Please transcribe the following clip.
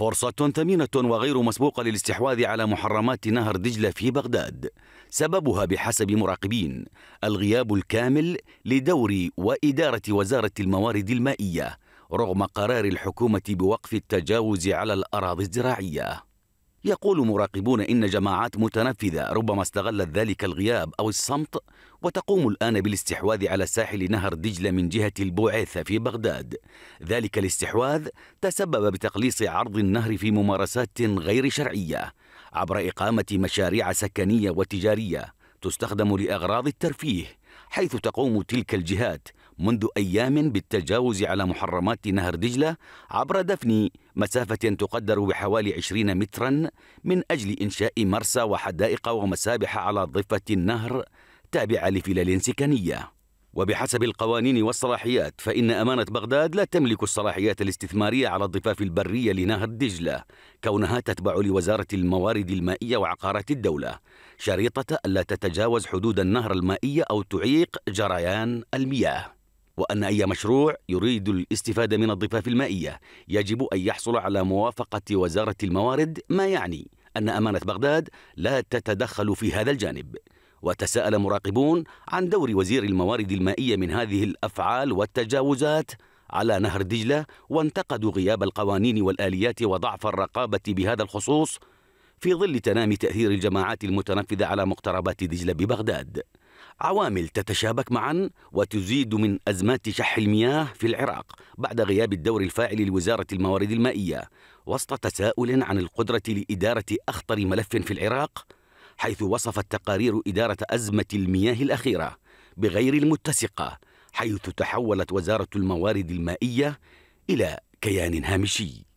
فرصة ثمينة وغير مسبوقة للاستحواذ على محرمات نهر دجلة في بغداد سببها بحسب مراقبين الغياب الكامل لدور وإدارة وزارة الموارد المائية رغم قرار الحكومة بوقف التجاوز على الأراضي الزراعية يقول مراقبون إن جماعات متنفذة ربما استغلت ذلك الغياب أو الصمت وتقوم الآن بالاستحواذ على ساحل نهر دجلة من جهة البوعيثة في بغداد ذلك الاستحواذ تسبب بتقليص عرض النهر في ممارسات غير شرعية عبر إقامة مشاريع سكنية وتجارية تستخدم لأغراض الترفيه حيث تقوم تلك الجهات منذ أيام بالتجاوز على محرمات نهر دجلة عبر دفن مسافة تقدر بحوالي 20 مترا من أجل إنشاء مرسى وحدائق ومسابح على ضفة النهر تابعة لفلال سكنية وبحسب القوانين والصلاحيات فإن أمانة بغداد لا تملك الصلاحيات الاستثمارية على الضفاف البرية لنهر دجلة كونها تتبع لوزارة الموارد المائية وعقارات الدولة شريطة ألا تتجاوز حدود النهر المائية أو تعيق جريان المياه وأن أي مشروع يريد الاستفادة من الضفاف المائية يجب أن يحصل على موافقة وزارة الموارد ما يعني أن أمانة بغداد لا تتدخل في هذا الجانب وتساءل مراقبون عن دور وزير الموارد المائية من هذه الأفعال والتجاوزات على نهر دجلة وانتقدوا غياب القوانين والآليات وضعف الرقابة بهذا الخصوص في ظل تنامي تأثير الجماعات المتنفذة على مقتربات دجلة ببغداد عوامل تتشابك معا وتزيد من أزمات شح المياه في العراق بعد غياب الدور الفاعل لوزارة الموارد المائية وسط تساؤل عن القدرة لإدارة أخطر ملف في العراق حيث وصفت تقارير إدارة أزمة المياه الأخيرة بغير المتسقة حيث تحولت وزارة الموارد المائية إلى كيان هامشي